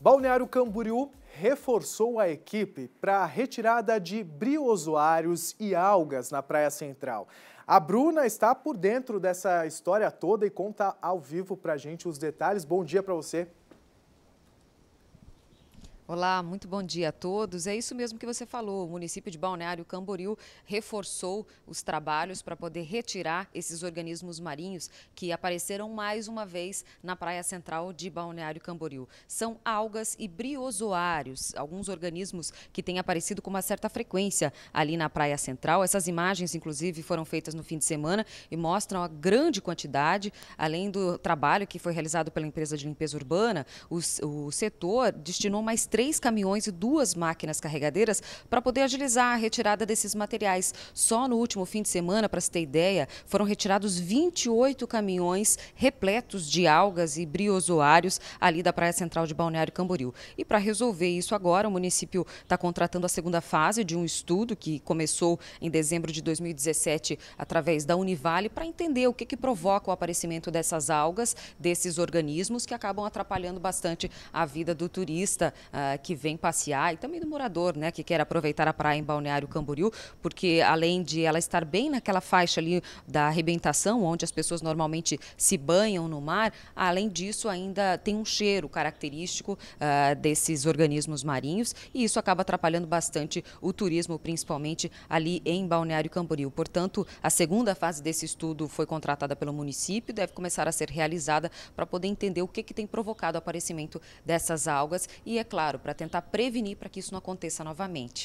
Balneário Camboriú reforçou a equipe para a retirada de briozoários e algas na Praia Central. A Bruna está por dentro dessa história toda e conta ao vivo para a gente os detalhes. Bom dia para você. Olá, muito bom dia a todos. É isso mesmo que você falou. O município de Balneário Camboriú reforçou os trabalhos para poder retirar esses organismos marinhos que apareceram mais uma vez na praia central de Balneário Camboriú. São algas e briozoários, alguns organismos que têm aparecido com uma certa frequência ali na praia central. Essas imagens, inclusive, foram feitas no fim de semana e mostram a grande quantidade, além do trabalho que foi realizado pela empresa de limpeza urbana, o, o setor destinou mais três caminhões e duas máquinas carregadeiras para poder agilizar a retirada desses materiais. Só no último fim de semana, para se ter ideia, foram retirados 28 caminhões repletos de algas e briozoários ali da Praia Central de Balneário Camboriú. E para resolver isso agora, o município está contratando a segunda fase de um estudo que começou em dezembro de 2017 através da Univale para entender o que, que provoca o aparecimento dessas algas, desses organismos que acabam atrapalhando bastante a vida do turista, ah, que vem passear e também do morador, né, que quer aproveitar a praia em Balneário Camboriú, porque além de ela estar bem naquela faixa ali da arrebentação, onde as pessoas normalmente se banham no mar, além disso ainda tem um cheiro característico uh, desses organismos marinhos e isso acaba atrapalhando bastante o turismo, principalmente ali em Balneário Camboriú. Portanto, a segunda fase desse estudo foi contratada pelo município, deve começar a ser realizada para poder entender o que, que tem provocado o aparecimento dessas algas e, é claro, claro, para tentar prevenir para que isso não aconteça novamente.